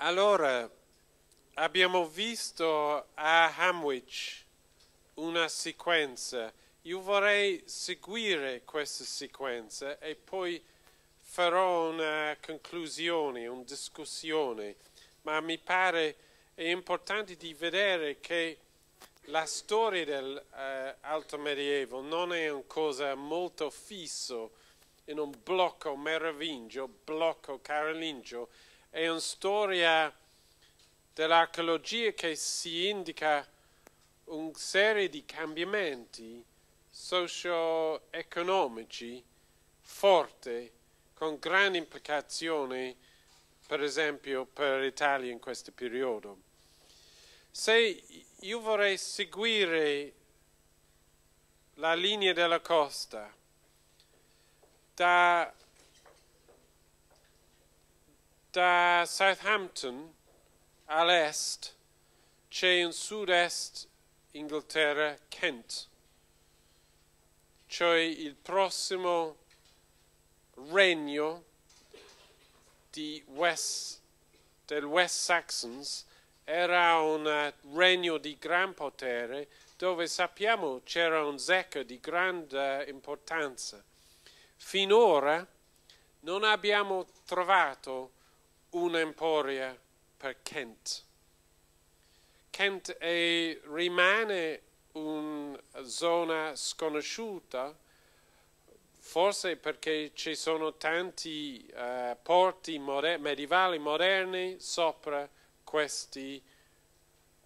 Allora, abbiamo visto a Hamwich una sequenza. Io vorrei seguire questa sequenza e poi farò una conclusione, una discussione, ma mi pare è importante di vedere che la storia dell'Alto eh, Medioevo non è una cosa molto fissa in un blocco merovingio, blocco carolingio, è una storia dell'archeologia che si indica una serie di cambiamenti socio-economici forti con grandi implicazioni per esempio per l'Italia in questo periodo. Se io vorrei seguire la linea della costa da da Southampton all'est c'è in sud-est Inghilterra Kent, cioè il prossimo regno West, del West Saxons era un eh, regno di gran potere dove sappiamo c'era un zecca di grande eh, importanza. Finora non abbiamo trovato un'emporia per Kent. Kent è, rimane una zona sconosciuta, forse perché ci sono tanti eh, porti moder- medievali moderni sopra questi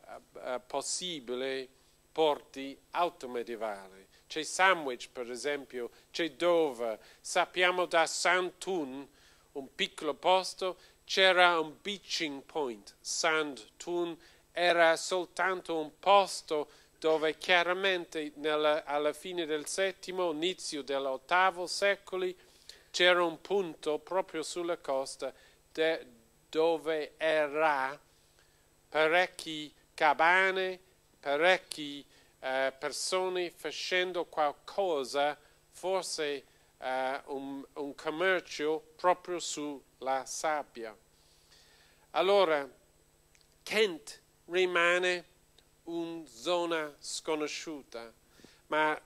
eh, eh, possibili porti automedievali. C'è Sandwich, per esempio, c'è Dover, sappiamo da Santun, un piccolo posto, c'era un beaching point, sand Sandton era soltanto un posto dove chiaramente nella, alla fine del VII, inizio dell'VIII secoli, c'era un punto proprio sulla costa de, dove era parecchi cabane, parecchie eh, persone facendo qualcosa, forse uh, un, un commercio proprio sulla sabbia. Allora, Kent rimane una zona sconosciuta, ma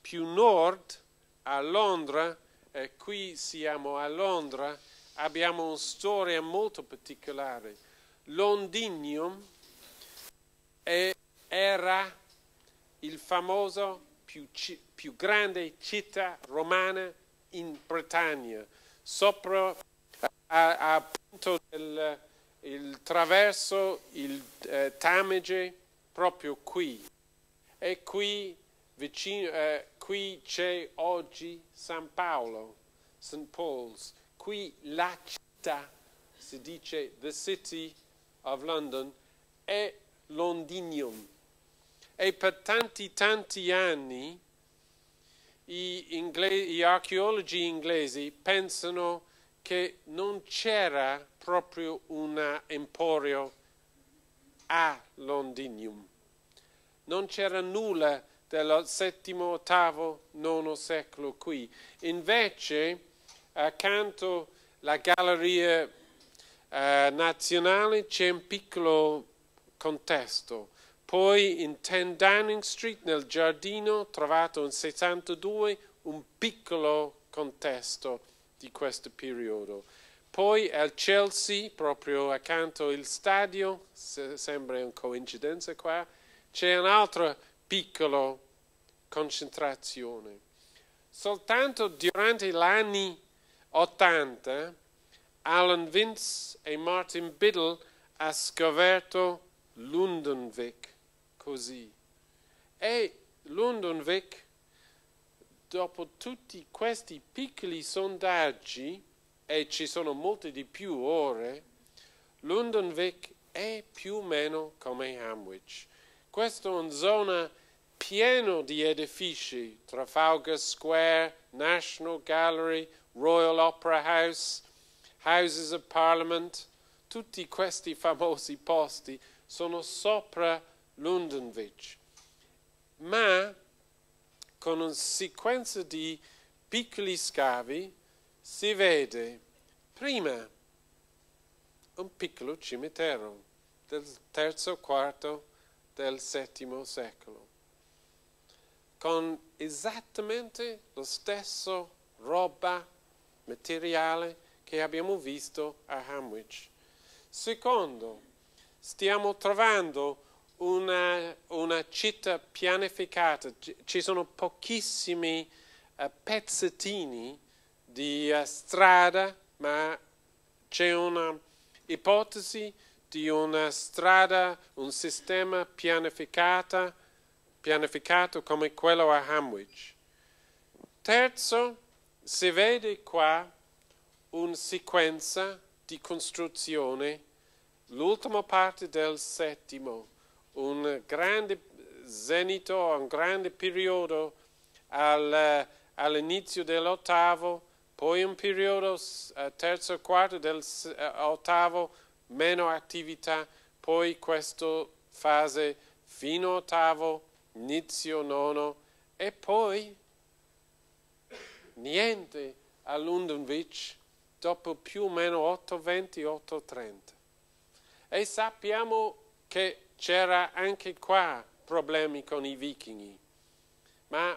più nord, a Londra, e qui siamo a Londra, abbiamo una storia molto particolare. Londinium era il famoso più, più grande città romana in Bretagna, sopra a, a il traverso, il eh, Tamege, proprio qui. E qui, vicino, eh, qui c'è oggi San Paolo, St. Paul's, qui la città, si dice the city of London, è Londinium. E per tanti, tanti anni gli, inglesi, gli archeologi inglesi pensano che non c'era proprio un emporio a Londinium. Non c'era nulla del VII, VIII, IX secolo qui. Invece, accanto alla Galleria eh, Nazionale c'è un piccolo contesto poi in 10 Downing Street, nel giardino, trovato in 62 un piccolo contesto di questo periodo. Poi al Chelsea, proprio accanto al stadio, se sembra una coincidenza qua, c'è un'altra piccola concentrazione. Soltanto durante gli anni 80 Alan Vince e Martin Biddle hanno scoperto Lundenwick così. E Vic, dopo tutti questi piccoli sondaggi, e ci sono molti di più ore, London Vic è più o meno come Hamwich. Questa è una zona piena di edifici, Trafalgar Square, National Gallery, Royal Opera House, Houses of Parliament, tutti questi famosi posti sono sopra Lundenwich, ma con una sequenza di piccoli scavi si vede prima un piccolo cimitero del terzo, quarto, del settimo secolo, con esattamente lo stesso roba, materiale che abbiamo visto a Hamwich. Secondo, stiamo trovando una, una città pianificata, ci sono pochissimi uh, pezzettini di uh, strada, ma c'è un'ipotesi di una strada, un sistema pianificato, pianificato come quello a Hamwich. Terzo, si vede qua una sequenza di costruzione, l'ultima parte del settimo un grande zenito, un grande periodo al, eh, all'inizio dell'ottavo, poi un periodo eh, terzo e quarto dell'ottavo, eh, meno attività, poi questa fase fino ottavo, inizio nono e poi niente a Lundenwich dopo più o meno 8, 20, 8, 30. E sappiamo che c'era anche qua problemi con i vichinghi, ma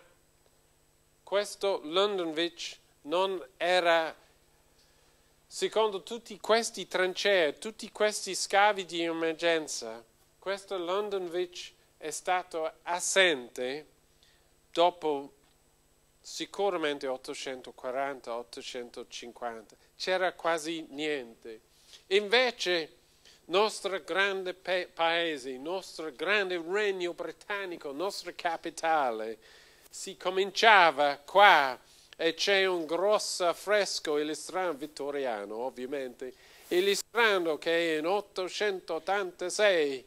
questo Londonwich non era, secondo tutti questi trancee, tutti questi scavi di emergenza, questo Londonwich è stato assente dopo sicuramente 840-850, c'era quasi niente. Invece nostro grande paese, il nostro grande regno britannico, il nostro capitale, si cominciava qua e c'è un grosso affresco illustrando vittoriano, ovviamente, illustrando che in 886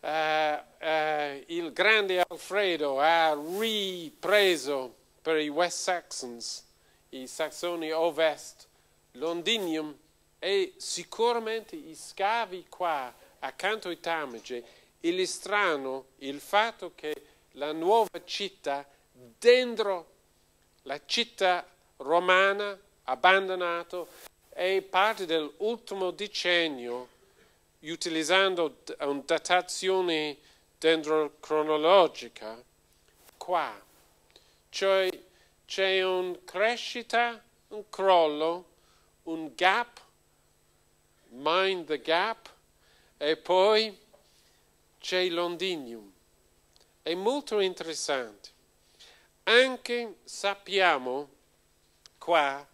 uh, uh, il grande Alfredo ha ripreso per i West Saxons, i Saxoni Ovest, Londinium, e sicuramente gli scavi qua accanto ai Tamage illustrano il fatto che la nuova città dentro la città romana abbandonata è parte dell'ultimo decennio utilizzando una datazione dentro cronologica qua cioè c'è una crescita un crollo un gap Mind the Gap e poi c'è Londinium. È molto interessante. Anche sappiamo qua,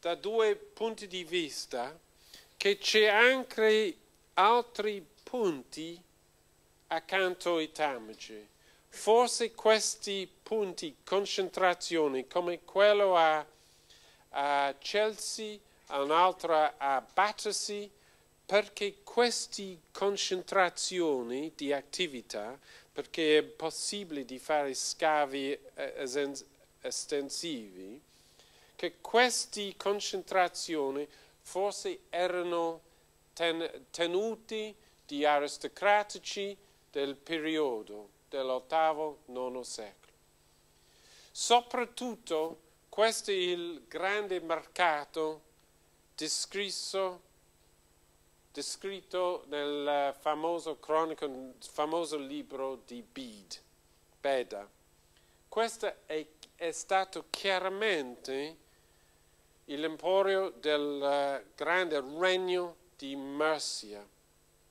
da due punti di vista, che c'è anche altri punti accanto ai tamici. Forse questi punti, concentrazioni, come quello a, a Chelsea, un'altra a battersi perché queste concentrazioni di attività, perché è possibile di fare scavi eh, estensivi, che queste concentrazioni forse erano ten tenuti di aristocratici del periodo dellottavo ix secolo. Soprattutto questo è il grande mercato descrisso, descritto nel famoso, cronico, famoso libro di Bede, Beda. Questo è, è stato chiaramente l'emporio del eh, grande regno di Mercia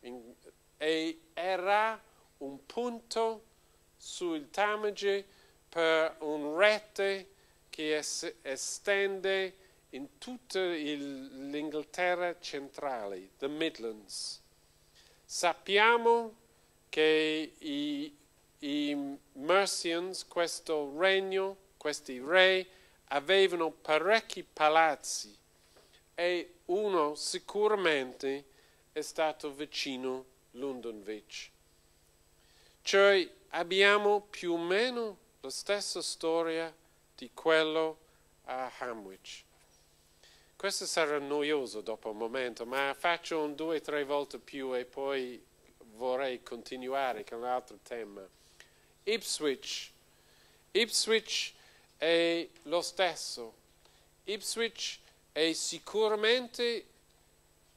in, e era un punto sul Tamage per un rete che es, estende in tutta l'Inghilterra centrale, the Midlands. Sappiamo che i, i Mercians, questo regno, questi re, avevano parecchi palazzi e uno sicuramente è stato vicino a Londonwich. Cioè abbiamo più o meno la stessa storia di quello a Hamwich. Questo sarà noioso dopo un momento, ma faccio un due o tre volte più e poi vorrei continuare con l'altro tema. Ipswich. Ipswich è lo stesso. Ipswich è sicuramente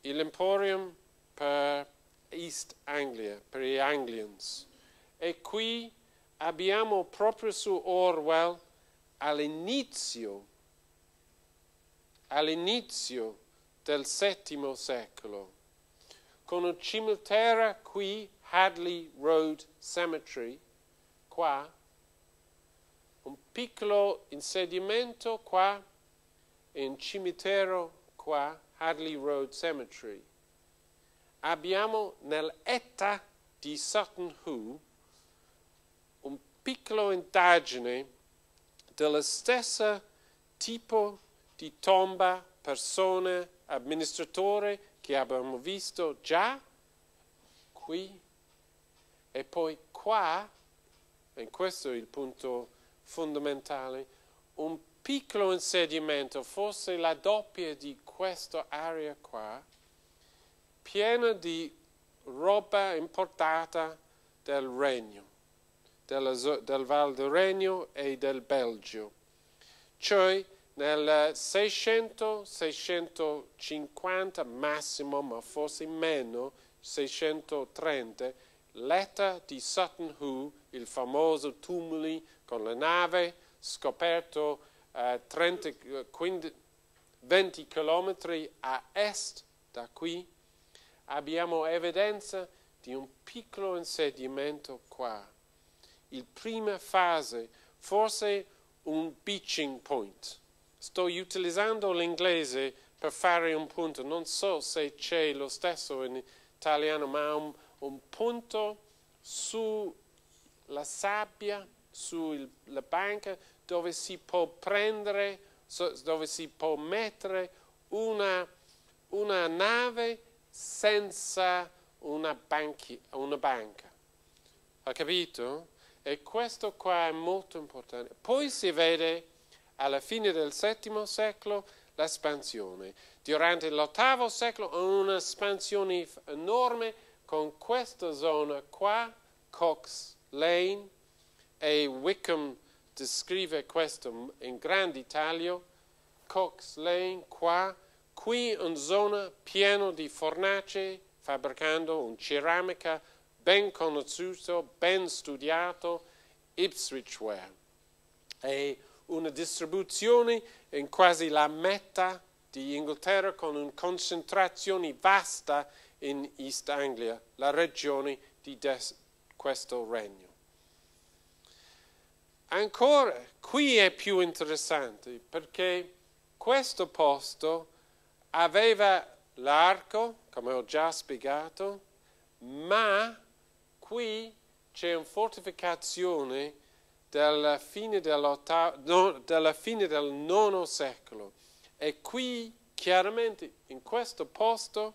l'emporium per East Anglia, per gli Anglians. E qui abbiamo proprio su Orwell all'inizio all'inizio del VII secolo, con un cimitero qui, Hadley Road Cemetery, qua, un piccolo insediamento qua e un cimitero qua, Hadley Road Cemetery. Abbiamo nell'età di Sutton Hoo un piccolo indagine dello stesso tipo di di tomba, persone, amministratori che abbiamo visto già qui e poi qua, e questo è il punto fondamentale, un piccolo insediamento, forse la doppia di questa area qua, piena di roba importata del regno, della, del Val del Regno e del Belgio. Cioè nel 600, 650 massimo, ma forse meno, 630, l'età di Sutton Hoo, il famoso tumuli con la nave, scoperto eh, 30, 15, 20 km a est da qui, abbiamo evidenza di un piccolo insediamento qua. Il prima fase, forse un beaching point Sto utilizzando l'inglese per fare un punto, non so se c'è lo stesso in italiano, ma un, un punto sulla sabbia, sulla banca, dove si può prendere, dove si può mettere una, una nave senza una, banchi, una banca. Ha capito? E questo qua è molto importante. Poi si vede alla fine del VII secolo l'espansione, durante l'VIII secolo un'espansione enorme con questa zona qua, Cox Lane, e Wickham descrive questo in grande taglio, Cox Lane qua, qui una zona piena di fornace, fabbricando un ceramica ben conosciuto, ben studiato, Ipswichware. E una distribuzione in quasi la metà di Inghilterra con una concentrazione vasta in East Anglia, la regione di questo regno. Ancora, qui è più interessante perché questo posto aveva l'arco, come ho già spiegato, ma qui c'è una fortificazione della fine, della fine del IX secolo. E qui, chiaramente, in questo posto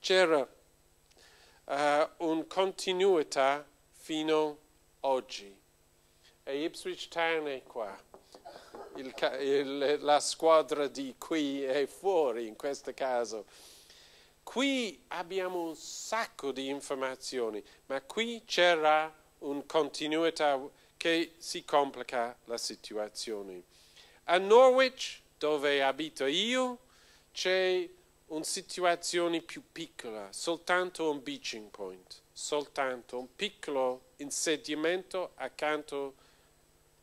c'era uh, eh, una continuità fino ad oggi. E Ipswich Town è qua. Il, il, la squadra di qui è fuori in questo caso. Qui abbiamo un sacco di informazioni, ma qui c'era una continuità che si complica la situazione. A Norwich, dove abito io, c'è una situazione più piccola, soltanto un beaching point, soltanto un piccolo insediamento accanto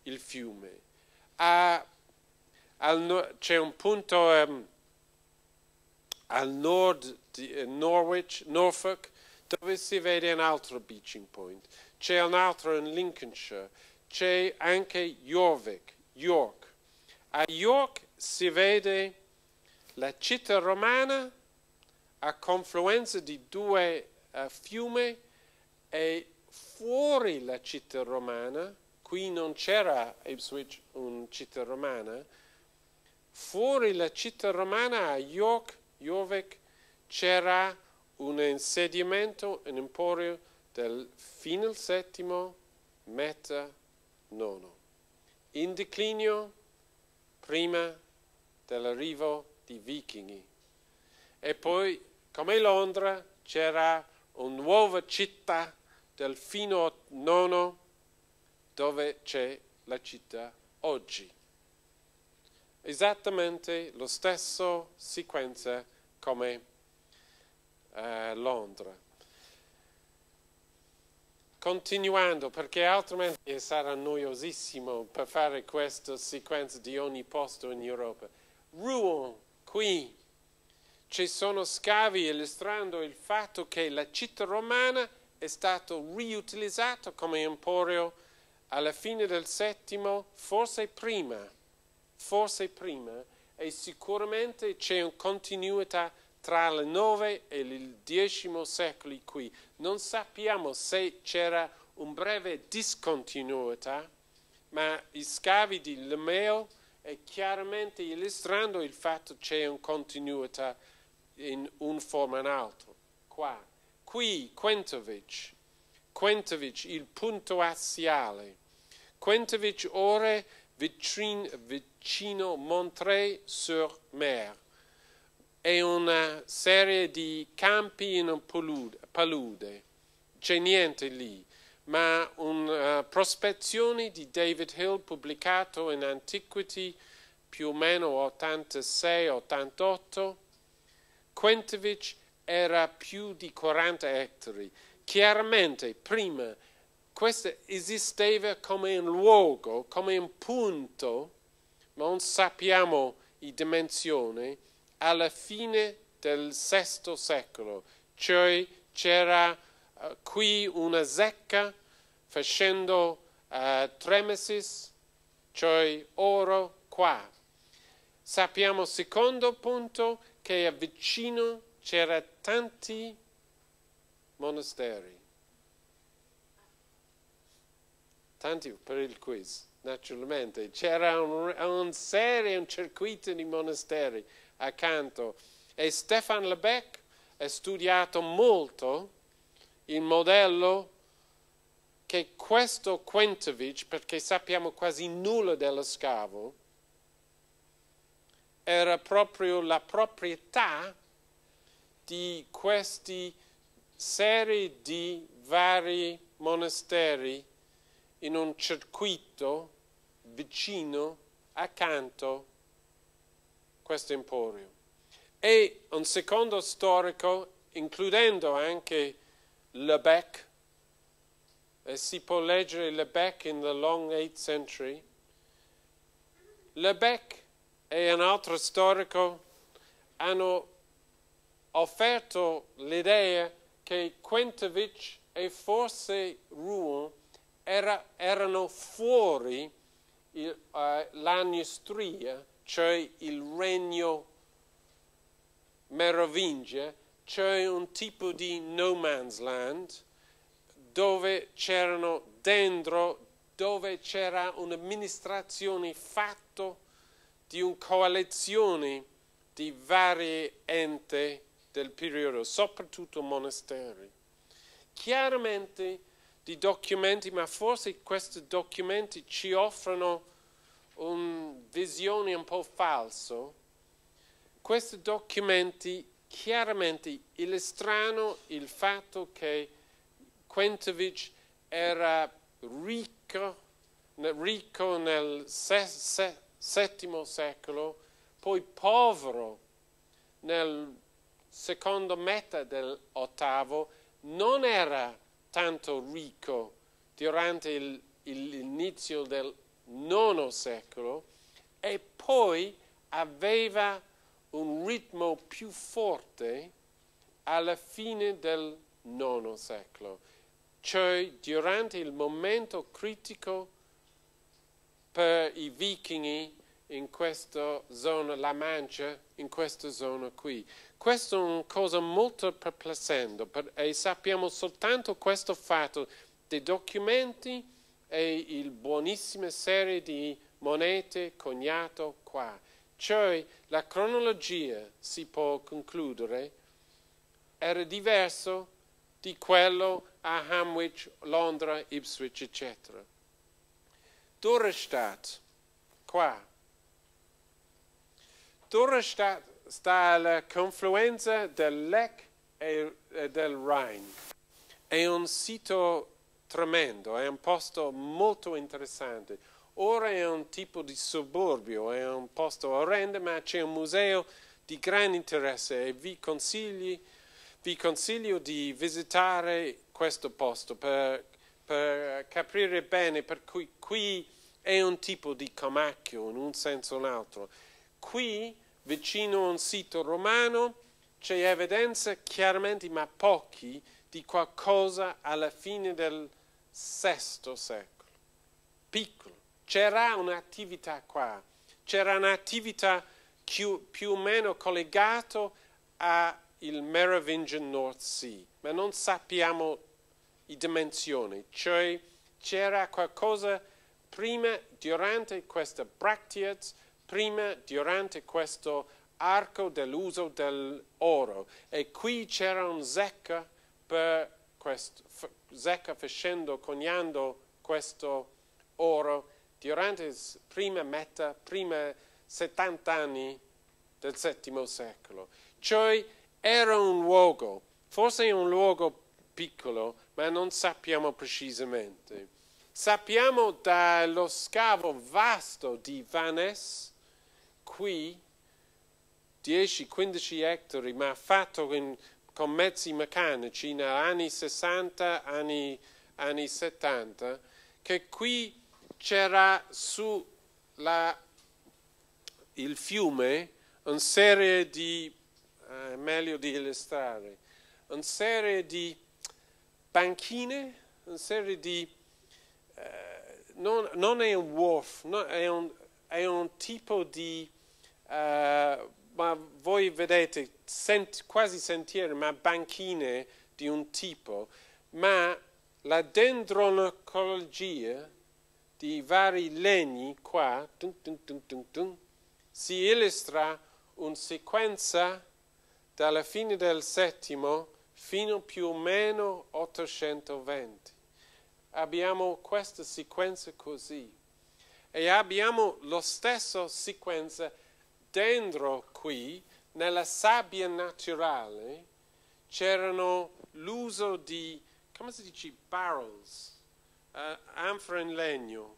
al fiume. c'è un punto um, al nord di eh, Norwich, Norfolk, dove si vede un altro beaching point. C'è un altro in Lincolnshire c'è anche Jorvik, York. A York si vede la città romana a confluenza di due uh, eh, fiumi e fuori la città romana, qui non c'era Ipswich una città romana, fuori la città romana a York, Jorvik, c'era un insediamento, un emporio del fine del settimo, metà nono, in declinio prima dell'arrivo dei vichinghi. E poi, come Londra, c'era una nuova città del fino nono dove c'è la città oggi. Esattamente la stessa sequenza come eh, Londra. Continuando, perché altrimenti sarà noiosissimo per fare questa sequenza di ogni posto in Europa. Rouen, qui, ci sono scavi illustrando il fatto che la città romana è stata riutilizzata come emporio alla fine del VII, forse prima, forse prima, e sicuramente c'è una continuità tra il 9 e il 10 secolo qui. Non sappiamo se c'era un breve discontinuità, ma i scavi di Lemeo è chiaramente illustrando il fatto che c'è una continuità in un forma in altro. Qua. Qui Quentovic, Quentovic il punto assiale. Quentovic ora vicino, vicino Montré-sur-Mer è una serie di campi in un palude, c'è niente lì, ma una eh, prospezione di David Hill pubblicato in Antiquity più o meno 86-88, Quentovich era più di 40 ettari. Chiaramente prima questo esisteva come un luogo, come un punto, ma non sappiamo le dimensioni, alla fine del VI secolo, cioè c'era eh, qui una zecca facendo uh, tremesis, cioè oro qua. Sappiamo, secondo punto, che vicino c'era tanti monasteri. Tanti per il quiz, naturalmente. C'era un, un serie, un circuito di monasteri accanto. E Stefan Lebec ha studiato molto il modello che questo Quentovich, perché sappiamo quasi nulla dello scavo, era proprio la proprietà di queste serie di vari monasteri in un circuito vicino, accanto questo emporio. E un secondo storico, includendo anche Lebec, e si può leggere Lebec in the long 8th century, Lebec e un altro storico hanno offerto l'idea che Quentovic e forse Rouen era, erano fuori eh, l'annistria cioè il regno merovingia, cioè un tipo di no man's land dove c'erano dentro, dove c'era un'amministrazione fatta di una coalizione di vari enti del periodo, soprattutto monasteri. Chiaramente di documenti, ma forse questi documenti ci offrono una visione un po' falsa, questi documenti chiaramente illustrano il fatto che Quentovic era ricco, ricco nel se, se, VII secolo, poi povero nel secondo metà dell'ottavo, non era tanto ricco durante l'inizio del nono secolo e poi aveva un ritmo più forte alla fine del nono secolo, cioè durante il momento critico per i vichinghi in questa zona, la Mancia, in questa zona qui. Questa è una cosa molto perplessante per, e sappiamo soltanto questo fatto dei documenti e il buonissima serie di monete coniato qua. Cioè la cronologia, si può concludere, era diversa di quello a Hamwich, Londra, Ipswich, eccetera. Dorestad, qua. Dorestad sta alla confluenza del Lech e del Rhine. È un sito tremendo, è un posto molto interessante. Ora è un tipo di suburbio, è un posto orrendo, ma c'è un museo di grande interesse e vi consiglio, vi consiglio di visitare questo posto per, per capire bene per cui qui è un tipo di camacchio in un senso o in un altro. Qui, vicino a un sito romano, c'è evidenza chiaramente, ma pochi, di qualcosa alla fine del VI secolo. Piccolo. C'era un'attività qua, c'era un'attività più, più o meno collegata al Merovingian North Sea, ma non sappiamo le dimensioni, cioè c'era qualcosa prima, durante questa Bractiates, prima, durante questo arco dell'uso dell'oro e qui c'era un zecca per questo, Zecca facendo, coniando questo oro durante la prima metà, prima 70 anni del VII secolo. Cioè era un luogo, forse un luogo piccolo, ma non sappiamo precisamente. Sappiamo dallo scavo vasto di Vanes, qui 10-15 ettari, ma fatto in con mezzi meccanici negli anni 60, anni, anni 70, che qui c'era sulla il fiume una serie di, eh, meglio di illustrare, una serie di banchine, una serie di, eh, non, non, è un wharf, no, è, un, è, un, tipo di, eh, ma voi vedete sent, quasi sentieri, ma banchine di un tipo, ma la dendroncologia di vari legni qua dun, dun, dun, si illustra una sequenza dalla fine del settimo fino più o meno 820. Abbiamo questa sequenza così e abbiamo la stessa sequenza dentro qui nella sabbia naturale c'erano l'uso di, come si dice, barrels, uh, eh, anfore in legno,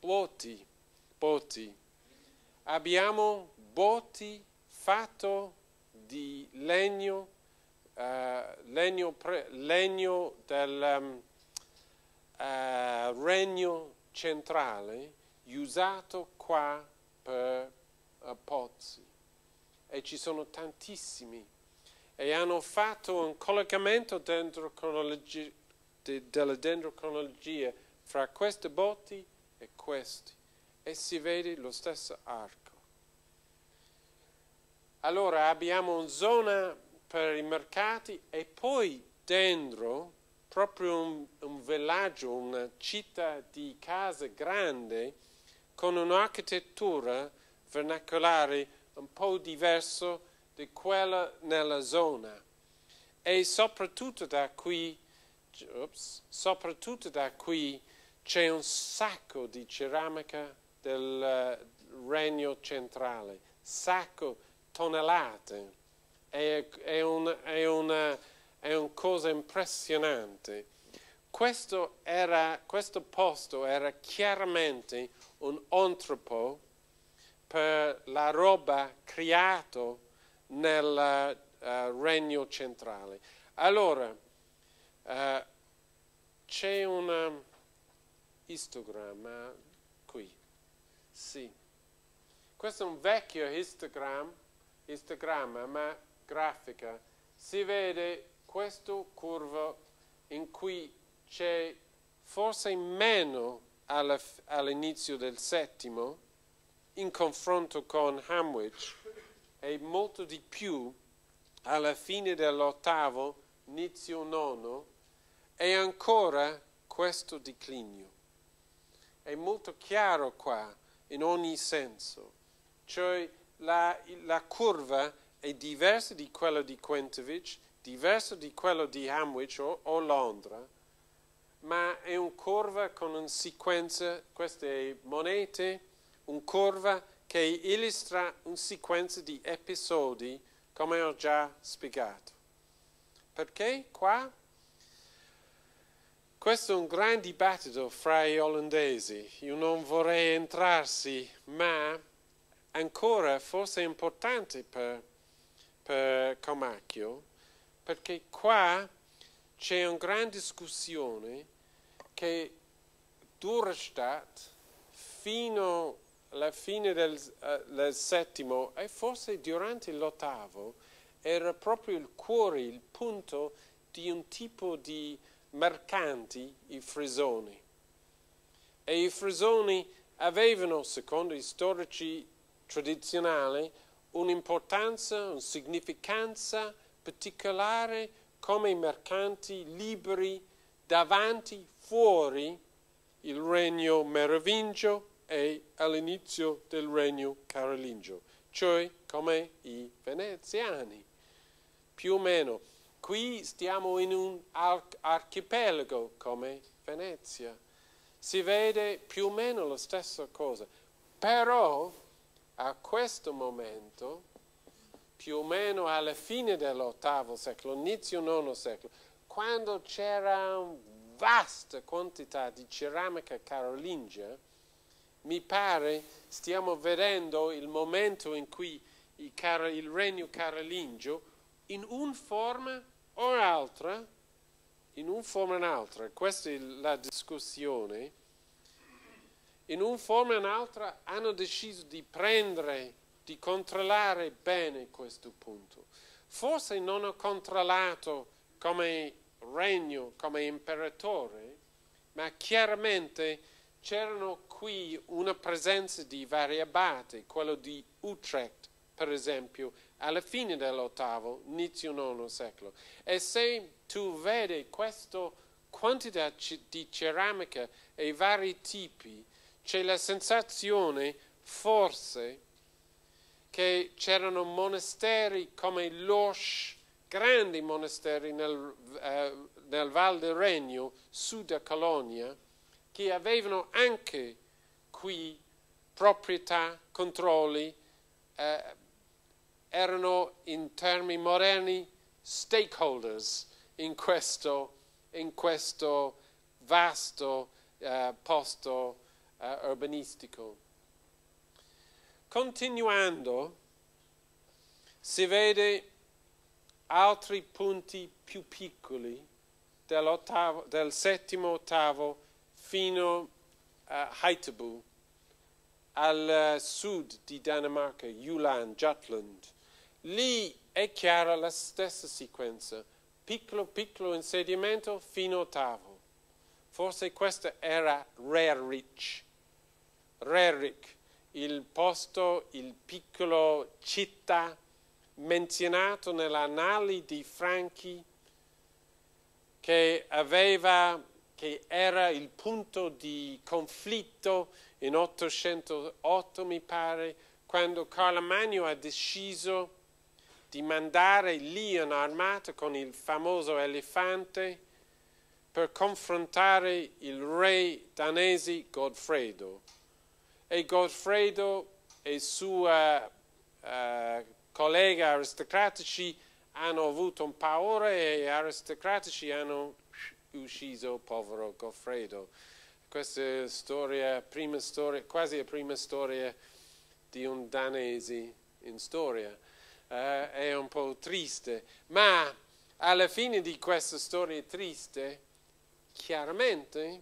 botti, botti. Abbiamo botti fatti di legno, uh, legno, pre, legno del um, uh, regno centrale usato qua per a eh, Pozzi e ci sono tantissimi e hanno fatto un collocamento della dendrocronologia fra questi botti e questi e si vede lo stesso arco. Allora abbiamo una zona per i mercati e poi dentro proprio un, un villaggio, una città di case grande con un'architettura vernacolare un po' diverso di quella nella zona. E soprattutto da qui, ups, soprattutto da qui c'è un sacco di ceramica del eh, regno centrale, sacco, tonnellate. È, è, un, è, una, è una cosa impressionante. Questo, era, questo posto era chiaramente un antropo, per la roba creata nel uh, regno centrale. Allora, uh, c'è un histogramma eh, qui, sì. Questo è un vecchio histogram, histogramma, ma grafica. Si vede questo curvo in cui c'è forse meno all'inizio del settimo, in confronto con Hamwich è molto di più alla fine dell'ottavo, inizio nono, è ancora questo declinio. È molto chiaro qua, in ogni senso. Cioè la, la curva è diversa di quella di Quentovich, diversa di quella di Hamwich o, o Londra, ma è una curva con una sequenza, queste monete, una curva che illustra una sequenza di episodi come ho già spiegato. Perché qua? Questo è un gran dibattito fra gli olandesi, io non vorrei entrarsi, ma ancora forse è importante per, per Comacchio, perché qua c'è una gran discussione che Durstadt fino alla fine del, eh, del settimo e forse durante l'ottavo era proprio il cuore, il punto di un tipo di mercanti, i frisoni. E i frisoni avevano, secondo gli storici tradizionali, un'importanza, una significanza particolare come mercanti liberi davanti, fuori il regno merovingio è all'inizio del regno carolingio, cioè come i veneziani. Più o meno, qui stiamo in un archipelago come Venezia. Si vede più o meno la stessa cosa, però a questo momento, più o meno alla fine dell'ottavo secolo, inizio IX secolo, quando c'era una vasta quantità di ceramica carolingia, mi pare stiamo vedendo il momento in cui il regno carolingio in un forma o altra, in un forma o un'altra, questa è la discussione, in un forma o un'altra hanno deciso di prendere, di controllare bene questo punto. Forse non ho controllato come regno, come imperatore, ma chiaramente c'erano qui una presenza di vari abate, quello di Utrecht per esempio, alla fine dell'ottavo, inizio IX secolo. E se tu vedi questa quantità di ceramica e vari tipi, c'è la sensazione, forse, che c'erano monasteri come l'Osh, grandi monasteri nel, eh, nel Val del Regno, sud a Colonia, che avevano anche qui proprietà, controlli eh, erano in termini moderni stakeholders in questo, in questo vasto eh, posto eh, urbanistico. Continuando si vede altri punti più piccoli del settimo ottavo fino a Haithabu al eh, sud di Danimarca, Julan, Jutland, lì è chiara la stessa sequenza, piccolo piccolo insediamento fino ottavo. Forse questo era Rerich. Rerich, il posto, il piccolo città menzionato nell'anali di Franchi che aveva che era il punto di conflitto in 808 mi pare, quando Carlo Magno ha deciso di mandare Leon armato con il famoso elefante per confrontare il re danese Godfredo. E Godfredo e sua uh, collega aristocratici hanno avuto un paura e gli aristocratici hanno ucciso il povero Godfredo questa storie, prime storie, quasi la prima storia di un danese in storia. Uh, è un po' triste, ma alla fine di questa storia triste, chiaramente,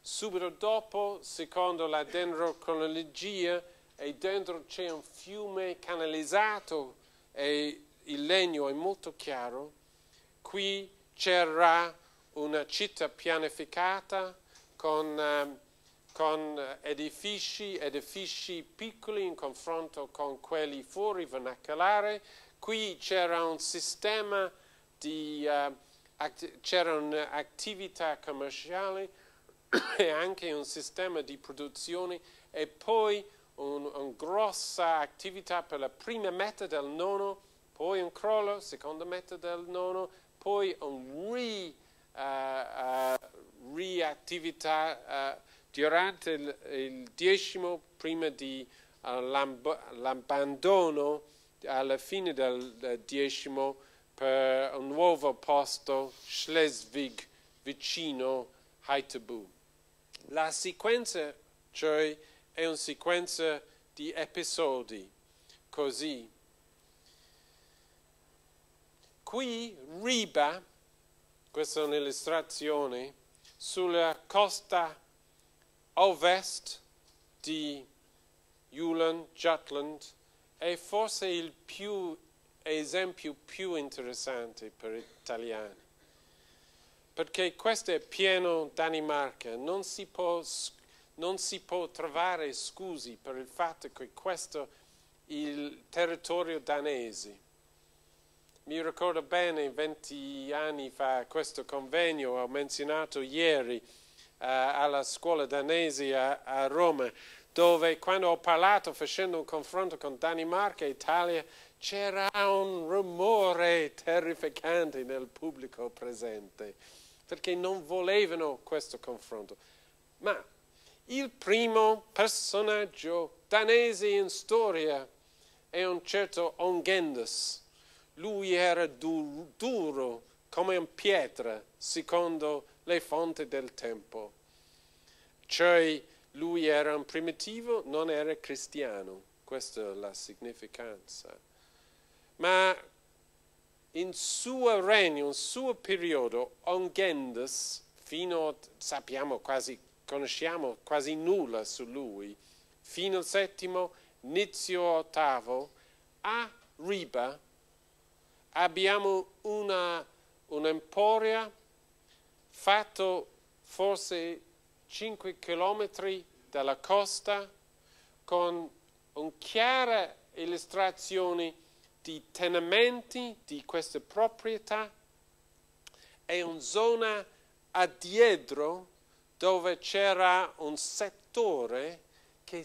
subito dopo, secondo la dendrocronologia, e dentro c'è un fiume canalizzato e il legno è molto chiaro, qui c'era una città pianificata con, ehm, con edifici, edifici piccoli in confronto con quelli fuori vernacolare. Qui c'era un sistema di... Uh, eh, c'erano attività commerciale e anche un sistema di produzione e poi una un grossa attività per la prima metà del nono, poi un crollo, seconda metà del nono, poi un ri, uh, eh, uh, eh, riattività eh, durante il, il, decimo prima di eh, l'abbandono alla fine del decimo per un nuovo posto Schleswig vicino Haithabu. La sequenza, cioè, è una sequenza di episodi, così. Qui Riba, questa è un'illustrazione, sulla costa ovest di Julen, Jutland, è forse il più, esempio più interessante per gli italiani, perché questo è pieno Danimarca, non si, può, non si può trovare scusi per il fatto che questo è il territorio danese mi ricordo bene, 20 anni fa, questo convegno ho menzionato ieri eh, alla scuola danese a, a Roma, dove quando ho parlato facendo un confronto con Danimarca e Italia c'era un rumore terrificante nel pubblico presente perché non volevano questo confronto. Ma il primo personaggio danese in storia è un certo Ongendus, lui era du- duro come una pietra, secondo le fonti del tempo. Cioè, lui era un primitivo, non era cristiano. Questa è la significanza. Ma in suo regno, in suo periodo, Ongendes, fino a, sappiamo quasi, conosciamo quasi nulla su lui, fino al settimo, inizio ottavo, a Riba abbiamo un'emporia un fatto forse 5 km dalla costa con una chiara illustrazione di tenimenti di queste proprietà e una zona addietro dove c'era un settore che,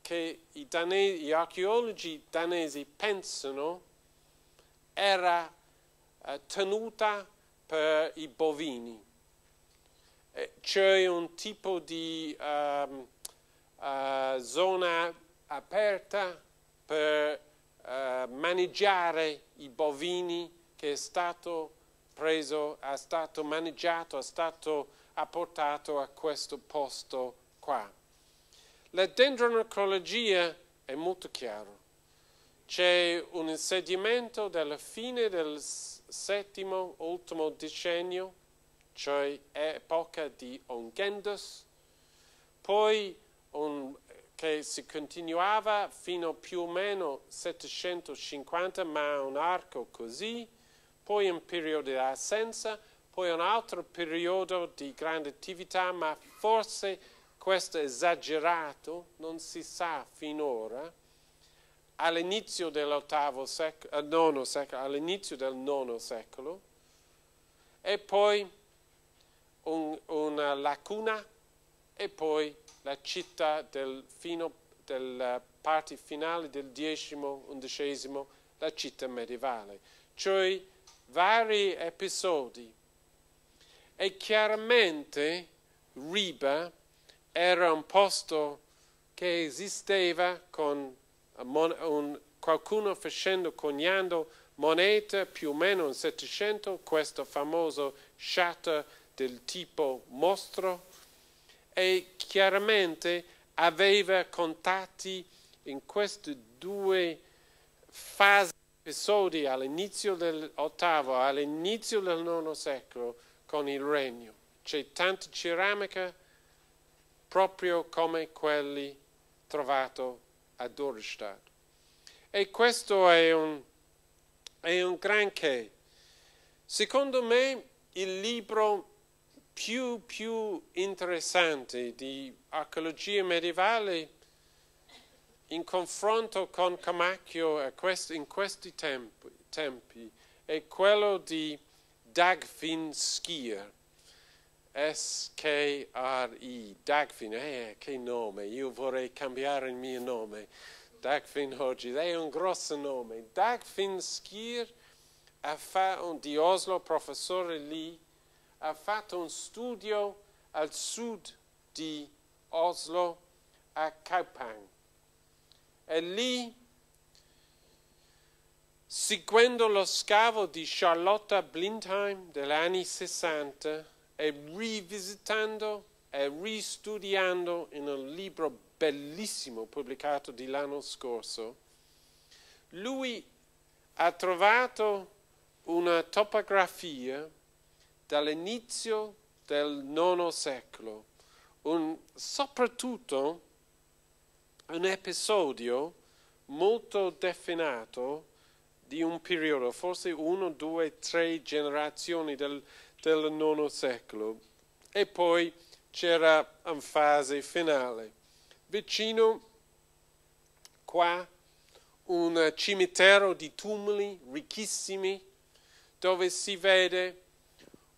che i, danesi, gli archeologi danesi pensano era eh, tenuta per i bovini. Eh, c'è un tipo di um, uh, zona aperta per uh, maneggiare i bovini che è stato preso, è stato maneggiato, è stato apportato a questo posto qua. La dendronecrologia è molto chiaro. C'è un insediamento della fine del settimo, ultimo decennio, cioè epoca di Ongendus, poi un, che si continuava fino più o meno 750, ma un arco così, poi un periodo di assenza, poi un altro periodo di grande attività, ma forse questo è esagerato, non si sa finora all'inizio dell'ottavo secolo, eh, nono secolo, all'inizio del nono secolo, e poi un, una lacuna e poi la città del fino della parte finale del X, XI, la città medievale, cioè vari episodi. E chiaramente Riba era un posto che esisteva con un, qualcuno facendo, coniando monete più o meno in 700, questo famoso shatter del tipo mostro, e chiaramente aveva contatti in queste due fasi, episodi all'inizio dell'ottavo, all'inizio del nono secolo con il regno. C'è tanta ceramica proprio come quelli trovato a Dorstadt. E questo è un, è un granché. Secondo me il libro più, più interessante di archeologia medievale in confronto con Camacchio quest, in questi tempi, tempi è quello di Dagfin Skier S-K-R-I, Dagfin, eh, che nome, io vorrei cambiare il mio nome. Dagfin oggi, è un grosso nome. Dagfin Skir di Oslo, professore lì, ha fatto un studio al sud di Oslo, a Kaupang. E lì, seguendo lo scavo di Charlotta Blindheim degli anni 60, e rivisitando e ristudiando in un libro bellissimo pubblicato di l'anno scorso, lui ha trovato una topografia dall'inizio del IX secolo, un, soprattutto un episodio molto definito di un periodo, forse uno, due, tre generazioni del, del IX secolo. E poi c'era fase finale. Vicino qua un cimitero di tumuli ricchissimi dove si vede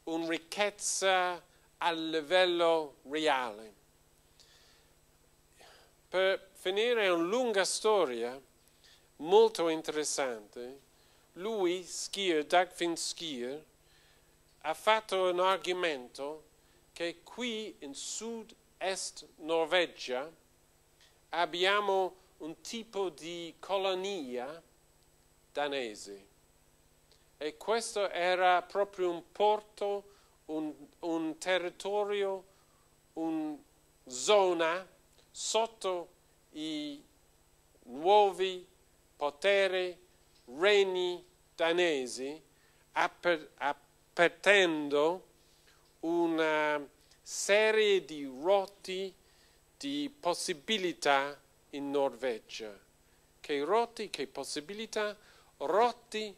una ricchezza a livello reale. Per finire una lunga storia molto interessante, lui, Skier, Dagfinn Skier, ha fatto un argomento che qui in sud-est Norvegia abbiamo un tipo di colonia danese e questo era proprio un porto, un, un territorio, una zona sotto i nuovi poteri, regni danesi aper, aper partendo una serie di rotti di possibilità in Norvegia. Che rotti, che possibilità, rotti,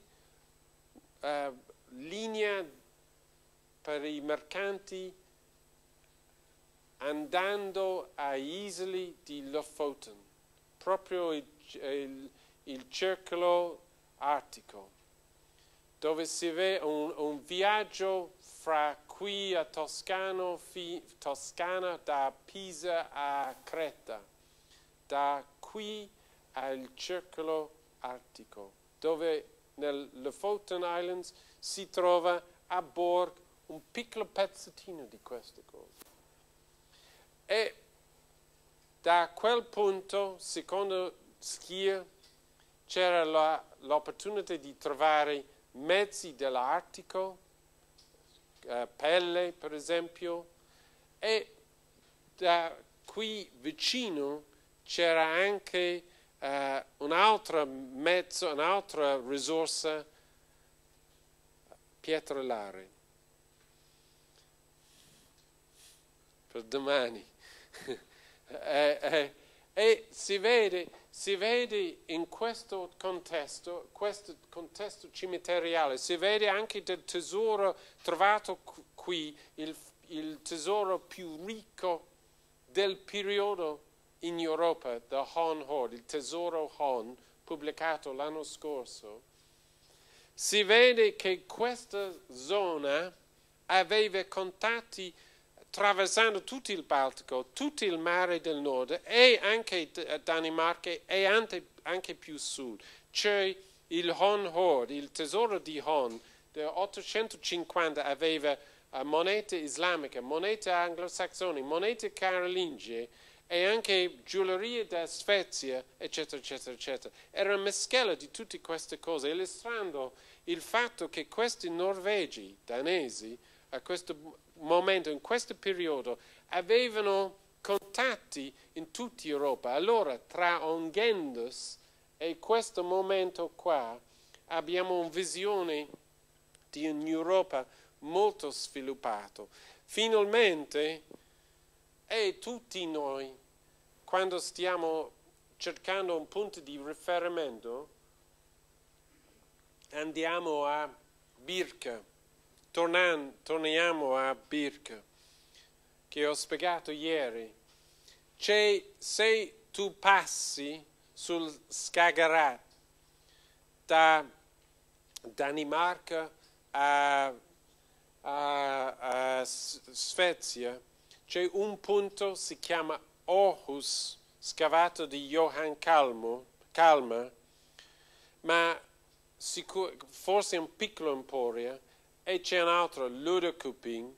eh, linea per i mercanti andando a isole di Lofoten, proprio il, il, il circolo artico dove si vede un, un viaggio fra qui a Toscano, fi, Toscana, da Pisa a Creta, da qui al Circolo Artico, dove nelle Fulton Islands si trova a Borg un piccolo pezzettino di queste cose. E da quel punto, secondo Schier, c'era l'opportunità di trovare mezzi dell'Artico, eh, pelle per esempio, e da qui vicino c'era anche eh, un'altra mezzo, un'altra risorsa pietrolare per domani. e, e, eh, eh, e si vede si vede in questo contesto, questo contesto cimiteriale, si vede anche del tesoro trovato qui, il, il tesoro più ricco del periodo in Europa, da Hon Horde, il tesoro Hon, pubblicato l'anno scorso, si vede che questa zona aveva contatti attraversando tutto il Baltico, tutto il mare del nord e anche eh, Danimarca e anche, anche più sud. C'è il Hon Hoard, il tesoro di Hon, del 850 aveva eh, monete islamiche, monete anglosassoni, monete carolingie e anche giullerie da Svezia, eccetera, eccetera, eccetera. Era una mescela di tutte queste cose, illustrando il fatto che questi norvegi, danesi, a questo momento, in questo periodo, avevano contatti in tutta Europa. Allora, tra Ongendus e questo momento qua, abbiamo una visione di un'Europa molto sviluppata. Finalmente, e tutti noi, quando stiamo cercando un punto di riferimento, andiamo a Birka Tornando, torniamo a Birk, che ho spiegato ieri. se tu passi sul Skagerrak da Danimarca a, a, a Svezia, c'è un punto, si chiama Aarhus, scavato di Johan Calmo, Calma, ma sicur- forse un piccolo emporio, e c'è un altro Ludocuping,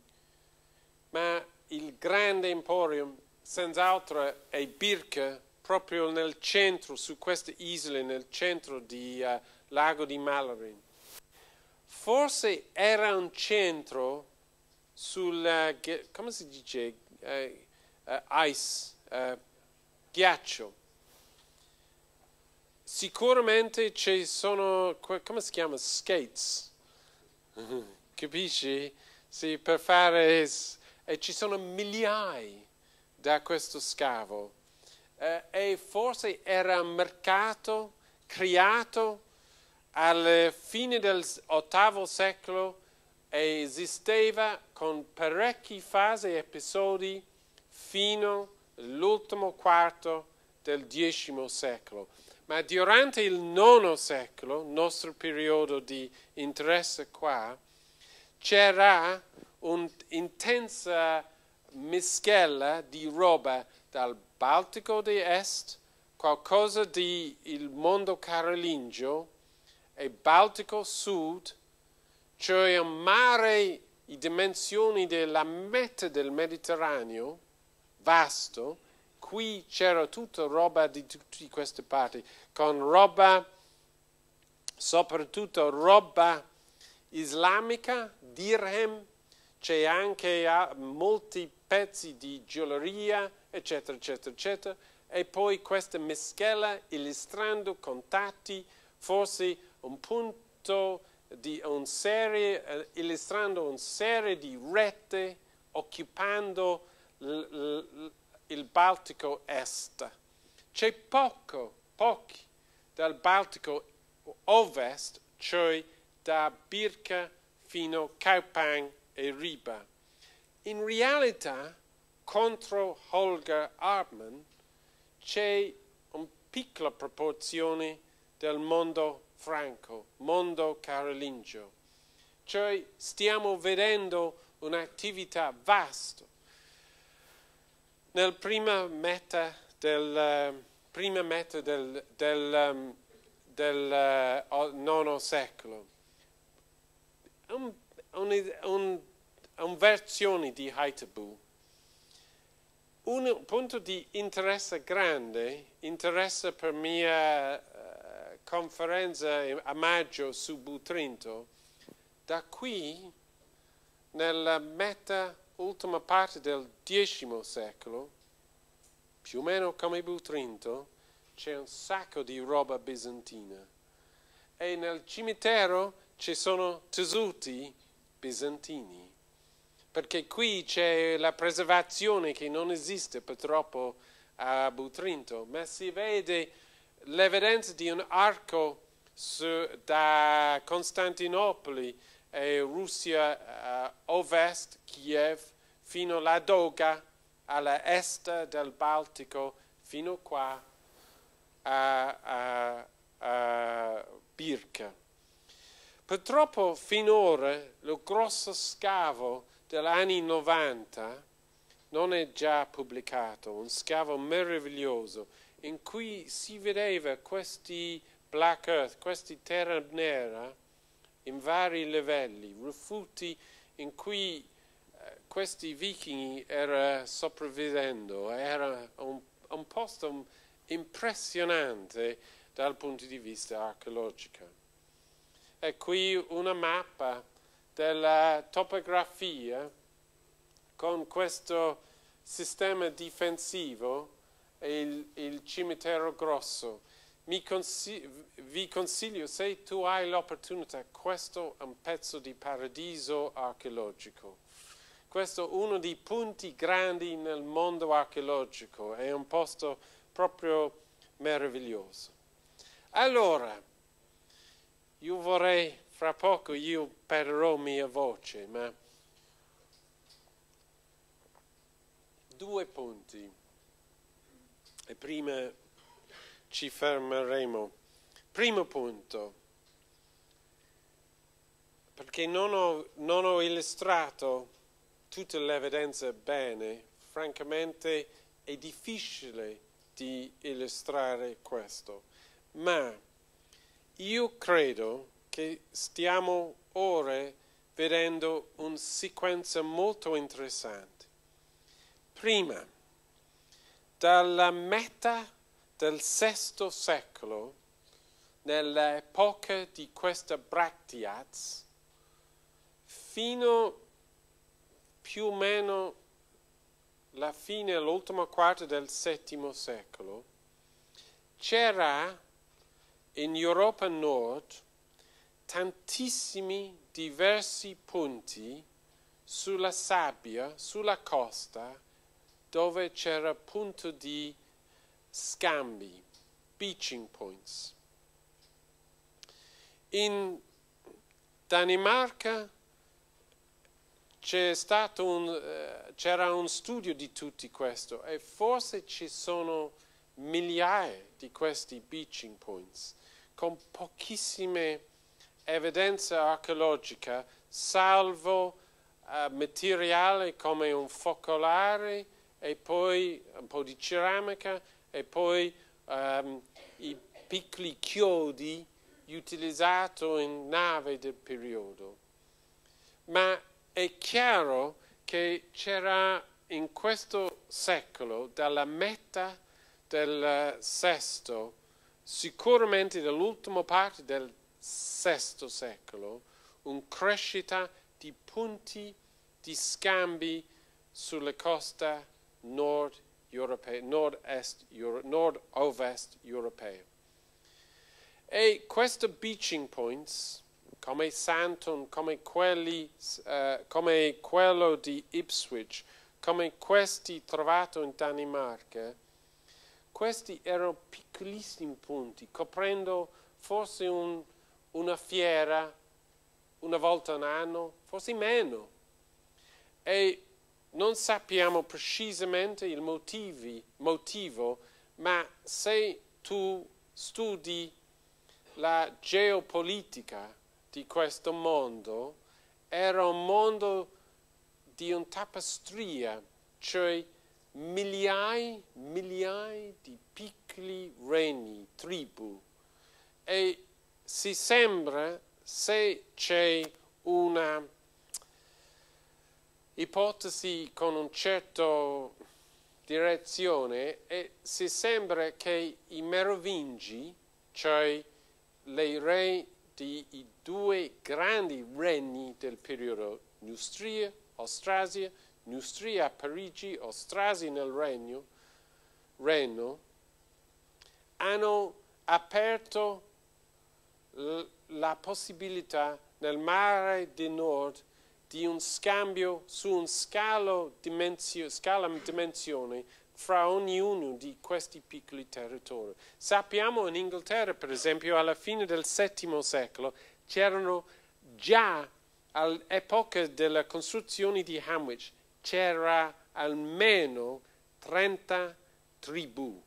ma il grande emporium senz'altro è Birka, proprio nel centro, su queste isole, nel centro di uh, Lago di Malarin. Forse era un centro sul, uh, come si dice, uh, ice, ghiaccio. Sicuramente ci sono, come si chiama, skates. Capisci? Sì, per fare... E ci sono migliaia da questo scavo. Eh, e forse era un mercato creato alla fine dell'ottavo secolo e esisteva con parecchie fasi e episodi fino all'ultimo quarto del X secolo. Ma durante il IX secolo, nostro periodo di interesse qua, c'era un'intensa miscela di roba dal Baltico di Est, qualcosa di il mondo carolingio e Baltico Sud, cioè un mare di dimensioni della metà del Mediterraneo, vasto, qui c'era tutta roba di tutte queste parti, con roba, soprattutto roba islamica, dirhem, c'è anche molti pezzi di gioielleria, eccetera, eccetera, eccetera, e poi questa miscela illustrando contatti, forse un punto di un serie, eh, illustrando una serie di rette occupando il Baltico Est. C'è poco, pochi dal Baltico Ovest, cioè da Birka fino a Kaupang e Riba. In realtà, contro Holger Arman c'è una piccola proporzione del mondo franco, mondo carolingio. Cioè stiamo vedendo un'attività vasta. Nella prima metà del, prima metà del, del, del, del eh, nono secolo een, een, een, een versione di Haitabu. Un punto di interesse grande, interesse per mia uh, conferenza a maggio su Butrinto, da qui nella metà ultima parte del X secolo, più o meno come Butrinto, c'è un sacco di roba bizantina. E nel cimitero ci sono tessuti bizantini, perché qui c'è la preservazione che non esiste purtroppo a Butrinto, ma si vede l'evidenza di un arco su, da Costantinopoli e Russia uh, ovest, Kiev, fino alla Doga, alla est del Baltico, fino qua a, a, a Birka. Purtroppo finora lo grosso scavo degli anni 90 non è già pubblicato, un scavo meraviglioso in cui si vedeva questi black earth, questi terra nera in vari livelli, rifiuti in cui eh, questi vichinghi erano sopravvivendo, era un, un posto impressionante dal punto di vista archeologico è qui una mappa della topografia con questo sistema difensivo e il, il cimitero grosso. Consig vi consiglio, se tu hai l'opportunità, questo è un pezzo di paradiso archeologico. Questo è uno dei punti grandi nel mondo archeologico, è un posto proprio meraviglioso. Allora, io vorrei, fra poco io perderò mia voce, ma due punti. E prima ci fermeremo. Primo punto, perché non ho, non ho illustrato tutta l'evidenza bene, francamente è difficile di illustrare questo, ma io credo che stiamo ora vedendo una sequenza molto interessante. Prima, dalla metà del VI secolo, nell'epoca di questa Bractiaz, fino più o meno alla fine, all'ultima quarto del VII secolo, c'era in Europa Nord tantissimi diversi punti sulla sabbia, sulla costa, dove c'era punto di scambi, beaching points. In Danimarca un, eh, c'era un studio di tutto questo e forse ci sono migliaia di questi beaching points con pochissime evidenze archeologiche, salvo eh, materiale come un focolare e poi un po' di ceramica e poi ehm, i piccoli chiodi utilizzati in nave del periodo. Ma è chiaro che c'era in questo secolo, dalla metà del VI sicuramente nell'ultima parte del VI secolo, una crescita di punti di scambi sulle coste nord-est europee. Nord Euro, nord europee. E questi beaching points, come Santon, come, quelli, eh, come quello di Ipswich, come questi trovati in Danimarca, questi erano piccolissimi punti, coprendo forse un, una fiera una volta all'anno, forse meno. E non sappiamo precisamente il motivi, motivo, ma se tu studi la geopolitica di questo mondo, era un mondo di una tapestria, cioè migliaia, migliaia di piccoli regni, tribù, e si sembra se c'è una ipotesi con un certo direzione e si sembra che i merovingi, cioè le re di due grandi regni del periodo Neustria, Austrasia, Neustria a Parigi o Strasi nel Regno, Reno, hanno aperto la possibilità nel mare del nord di un scambio su un scalo dimensio, scala dimensione fra ognuno di questi piccoli territori. Sappiamo in Inghilterra, per esempio, alla fine del VII secolo c'erano già all'epoca della costruzione di Hamwich c'era almeno 30 tribù.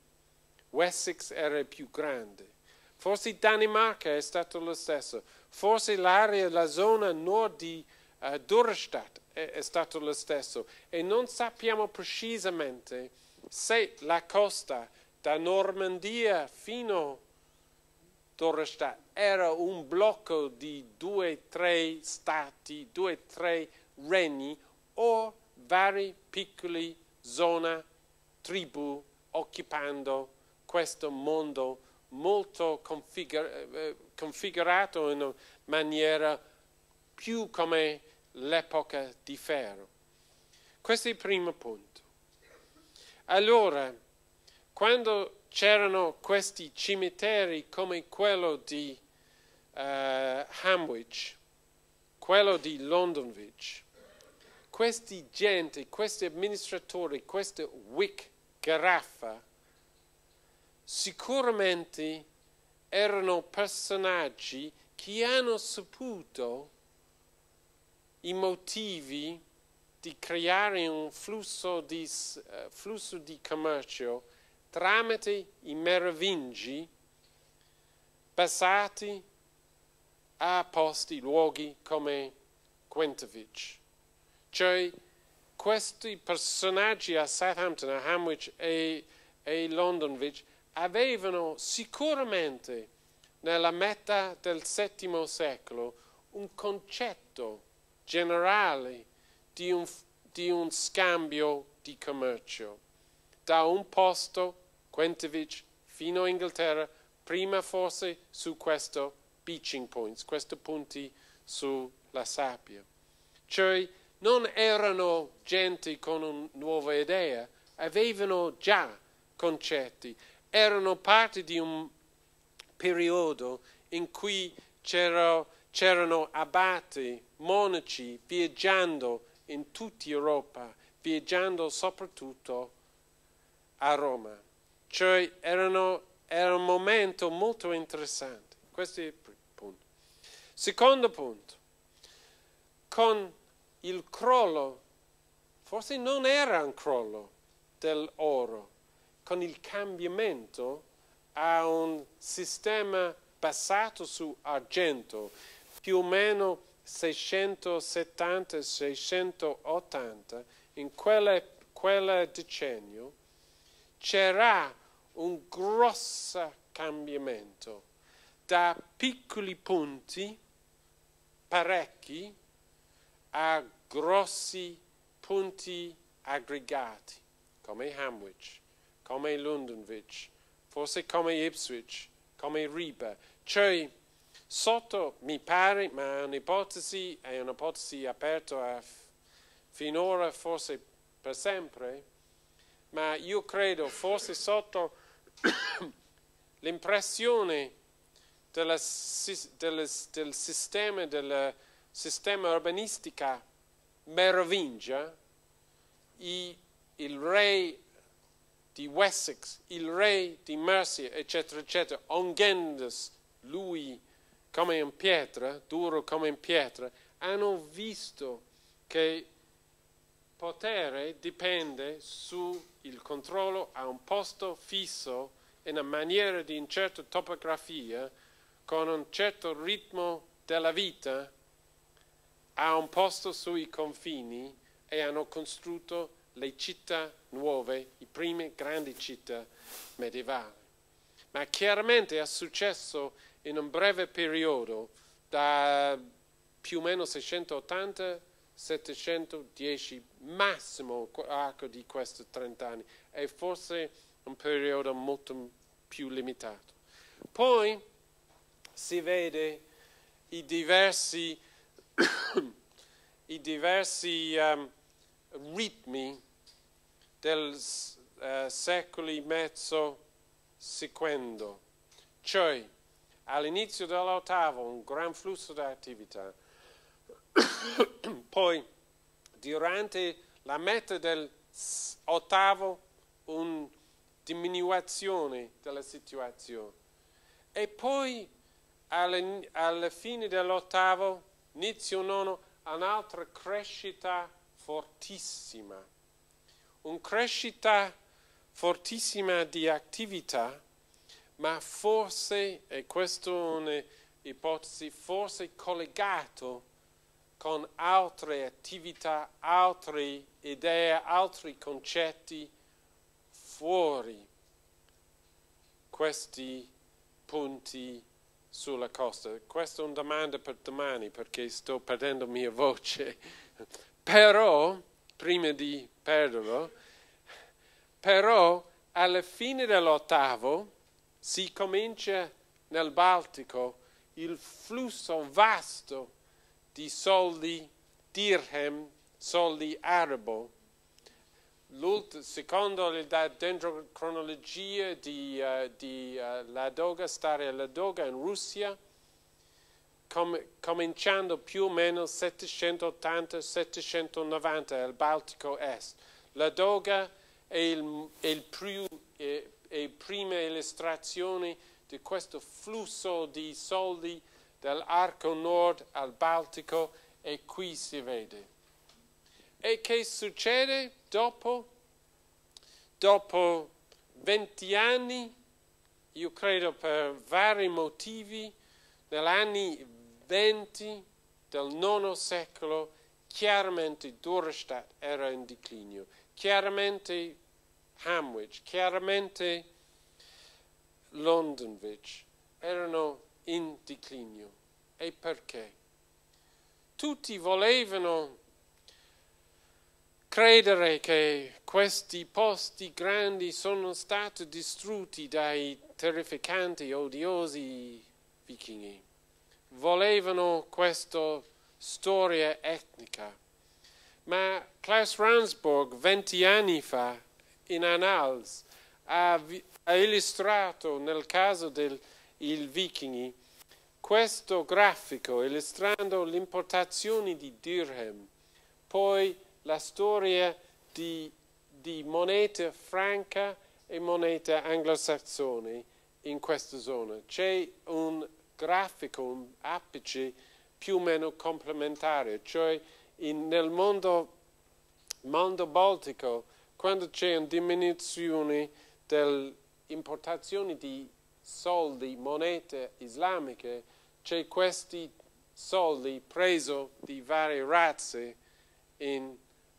Wessex era più grande. Forse Danimarca è stato lo stesso. Forse l'area, la zona nord di uh, eh, Dorstadt è, è stato lo stesso. E non sappiamo precisamente se la costa da Normandia fino a Dorstadt era un blocco di due o tre stati, due o tre regni, o vari piccoli zone, tribù, occupando questo mondo molto configura eh, configurato in maniera più come l'epoca di ferro. Questo è il primo punto. Allora, quando c'erano questi cimiteri come quello di uh, Hamwich, quello di Londonwich, questi gente, questi amministratori, questi WIC Garaffa sicuramente erano personaggi che hanno saputo i motivi di creare un flusso di, uh, flusso di commercio tramite i merovingi basati a posti, luoghi come Quentovic. Cioè, questi personaggi a Southampton, a Hamwich e, e Londonwich avevano sicuramente nella metà del VII secolo un concetto generale di un, di un scambio di commercio da un posto, Quentovich, fino a Inghilterra, prima forse su questo beaching points, questi punti sulla sabbia. Cioè, non erano gente con una nuova idea, avevano già concetti, erano parte di un periodo in cui c'era, c'erano abati, monaci viaggiando in tutta Europa, viaggiando soprattutto a Roma. Cioè erano, era un momento molto interessante. Questo è il primo punto. Secondo punto, con il crollo, forse non era un crollo dell'oro, con il cambiamento a un sistema basato su argento, più o meno 670-680, in quel decennio, c'era un grosso cambiamento da piccoli punti, parecchi, a grossi punti aggregati, come Hamwich, come Londonwich, forse come Ipswich, come Riba. Cioè, sotto, mi pare, ma è un'ipotesi, è un'ipotesi aperta a finora, forse per sempre, ma io credo forse sotto l'impressione del sistema della sistema urbanistica meraviglia, i, il re di Wessex, il re di Mercia, eccetera, eccetera, ongendes lui come in pietra, duro come in pietra, hanno visto che potere dipende sul controllo a un posto fisso in una maniera di incerta topografia con un certo ritmo della vita a un posto sui confini e hanno costruito le città nuove, le prime grandi città medievali. Ma chiaramente è successo in un breve periodo, da più o meno 680 710 massimo arco di questi 30 anni e forse un periodo molto più limitato. Poi si vede i diversi i diversi um, ritmi del uh, eh, secolo e mezzo seguendo, cioè all'inizio dell'ottavo un gran flusso di attività, poi durante la metà dell'ottavo una diminuzione della situazione e poi alla fine dell'ottavo Inizio nono ha un'altra crescita fortissima, una crescita fortissima di attività, ma forse, e questa è un'ipotesi, forse collegato con altre attività, altre idee, altri concetti fuori questi punti sulla costa. Questa è una domanda per domani perché sto perdendo mia voce. Però, prima di perderlo, però alla fine dell'ottavo si comincia nel Baltico il flusso vasto di soldi dirhem, soldi arabo, secondo eh, eh, la dendrocronologie di, uh, di uh, Ladoga, stare a Ladoga in Russia, com cominciando più o meno 780-790 al Baltico Est. Ladoga è, il, è, il più, è, è prima illustrazione di questo flusso di soldi dall'arco nord al Baltico e qui si vede. E che succede? Dopo, dopo 20 anni, io credo per vari motivi, negli anni 20 del IX secolo, chiaramente Dorstadt era in declinio, chiaramente Hamwich, chiaramente Londonwich erano in declinio. E perché? Tutti volevano credere che questi posti grandi sono stati distrutti dai terrificanti, odiosi vichinghi. Volevano questa storia etnica. Ma Klaus Ransborg, 20 anni fa, in Annals, ha, ha illustrato nel caso dei vichinghi questo grafico illustrando l'importazione di Durham, poi la storia di, di moneta franca e moneta anglosassone in questa zona. C'è un grafico, un apice più o meno complementare, cioè in, nel mondo, mondo baltico, quando c'è una diminuzione dell'importazione di soldi, monete islamiche, c'è questi soldi presi di varie razze in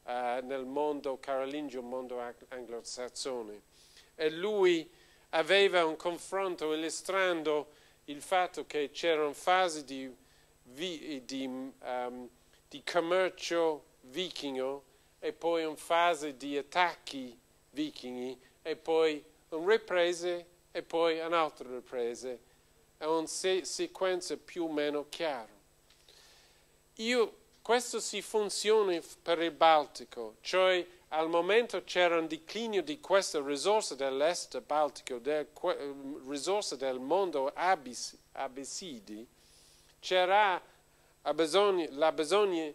eh, nel mondo carolingio, un mondo anglosassone. E lui aveva un confronto illustrando il fatto che c'erano fasi di, di, um, di commercio vichingo e poi una fase di attacchi vichinghi e poi un riprese e poi un'altra riprese, è una se sequenza più o meno chiara. Io questo si funziona per il Baltico, cioè al momento c'era un declino di questa risorsa dell'est baltico, del, ehm, risorsa del mondo abis, abissidi, c'era bisogno, la bisogno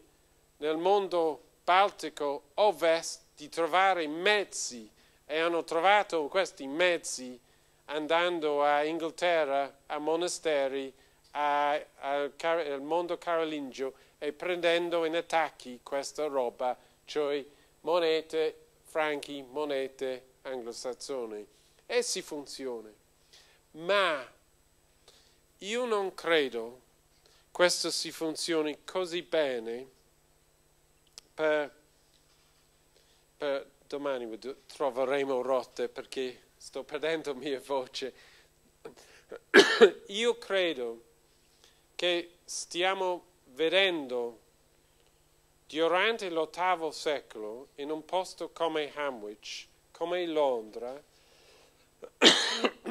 nel mondo baltico ovest di trovare mezzi e hanno trovato questi mezzi andando a Inghilterra, a monasteri, al mondo carolingio e prendendo in attacchi questa roba, cioè monete franchi, monete anglosassoni. E si funziona. Ma io non credo questo si funzioni così bene per, per domani troveremo rotte perché sto perdendo mia voce. Io credo che stiamo vedendo durante l'ottavo secolo in un posto come Hamwich, come Londra,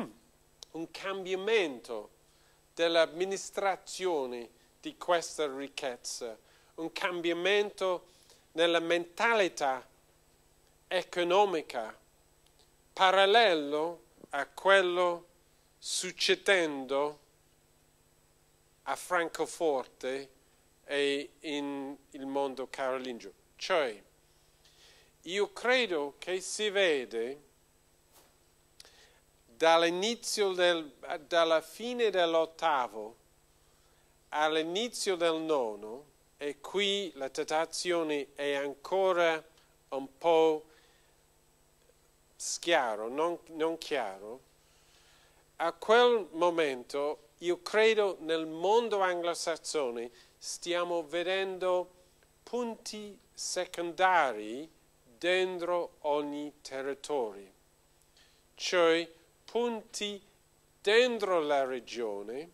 un cambiamento dell'amministrazione di questa ricchezza, un cambiamento nella mentalità economica parallelo a quello succedendo a Francoforte e in il mondo carolingio. Cioè, io credo che si vede dall'inizio del, dalla fine dell'ottavo all'inizio del nono, e qui la tentazione è ancora un po' schiaro, non, non chiaro, a quel momento io credo nel mondo anglosassone stiamo vedendo punti secondari dentro ogni territorio, cioè punti dentro la regione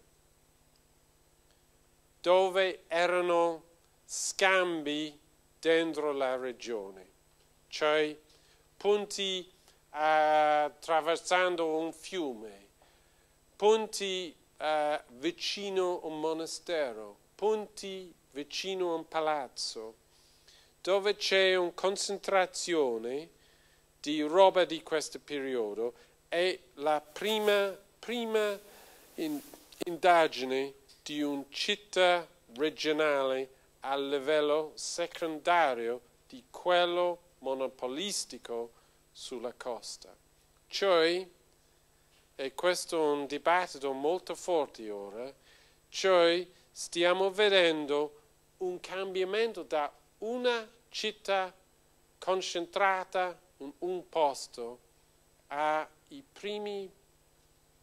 dove erano scambi dentro la regione, cioè punti uh, attraversando un fiume, punti uh, vicino a un monastero, ponti vicino a un palazzo dove c'è una concentrazione di roba di questo periodo è la prima, prima in, indagine di una città regionale a livello secondario di quello monopolistico sulla costa. Cioè, e questo è un dibattito molto forte ora, cioè stiamo vedendo un cambiamento da una città concentrata in un posto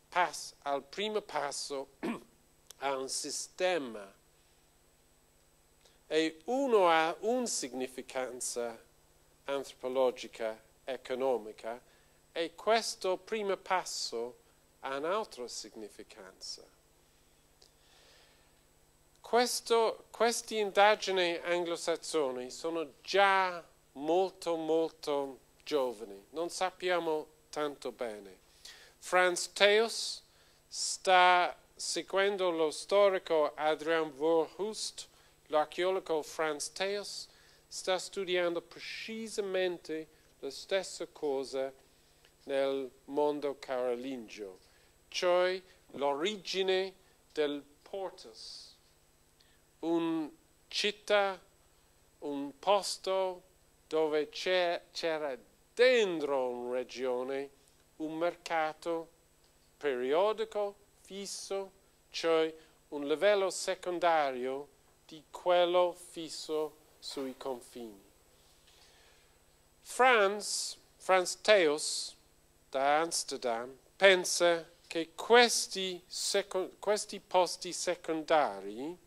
pass, al primo passo a un sistema. E uno ha una significanza antropologica, economica, e questo primo passo ha un'altra significanza. Questo, queste indagini anglosassoni sono già molto molto giovani, non sappiamo tanto bene. Franz Theus sta seguendo lo storico Adrian Voorhust, l'archeologo Franz Theus sta studiando precisamente la stessa cosa nel mondo carolingio, cioè l'origine del portus, un città, un posto dove c'era dentro una regione un mercato periodico, fisso, cioè un livello secondario di quello fisso sui confini. Franz, Franz Theos da Amsterdam pensa che questi, questi posti secondari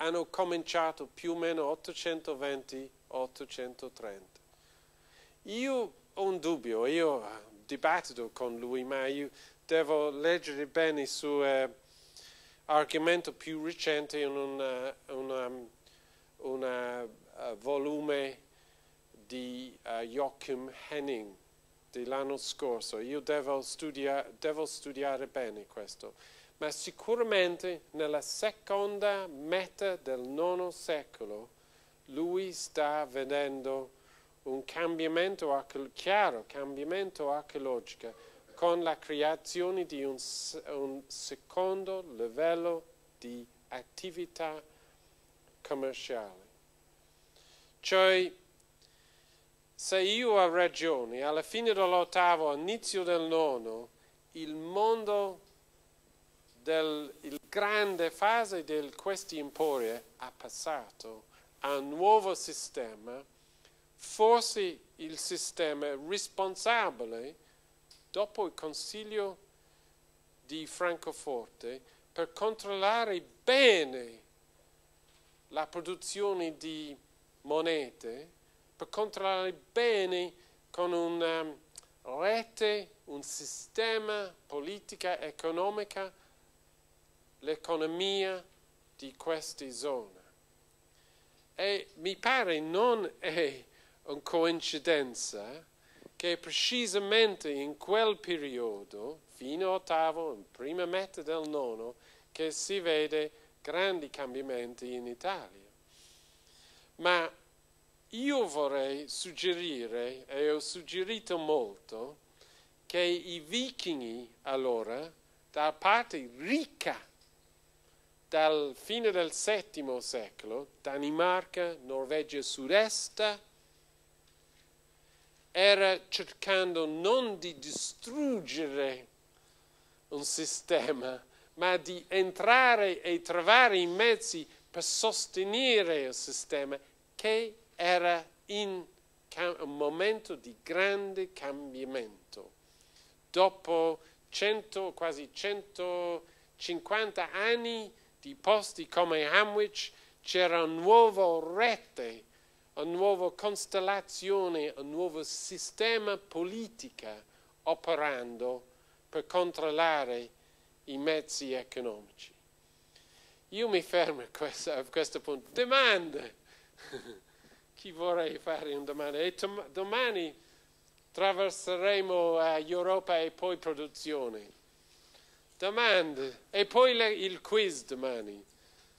hanno cominciato più o meno 820, 830. Io ho un dubbio, io eh, dibattito con lui, ma io devo leggere bene il suo eh, argomento più recente in un eh, eh, volume di uh, Joachim Henning dell'anno scorso. Io devo, studia, devo studiare bene questo ma sicuramente nella seconda metà del nono secolo lui sta vedendo un cambiamento chiaro, cambiamento archeologico, con la creazione di un, un secondo livello di attività commerciale. Cioè, se io ho ragione, alla fine dell'ottavo, all'inizio del nono, il mondo della grande fase di questi imporie ha passato a un nuovo sistema, forse il sistema responsabile dopo il Consiglio di Francoforte per controllare bene la produzione di monete, per controllare bene con una rete, un sistema politica economica l'economia di queste zone. E mi pare non è una coincidenza che precisamente in quel periodo, fino all'ottavo, in prima metà del nono, che si vede grandi cambiamenti in Italia. Ma io vorrei suggerire, e ho suggerito molto, che i vichinghi allora, da parte ricca dal fine del VII secolo, Danimarca, Norvegia sud-est, era cercando non di distruggere un sistema, ma di entrare e trovare i mezzi per sostenere il sistema che era in un momento di grande cambiamento. Dopo 100, quasi 150 anni di posti come Hamwich c'era un nuovo rete, una nuova costellazione, un nuovo sistema politico operando per controllare i mezzi economici. Io mi fermo a questo, a questo punto. Domande! Chi vorrei fare una domanda? E domani attraverseremo uh, eh, Europa e poi produzione domande e poi le, il quiz domani.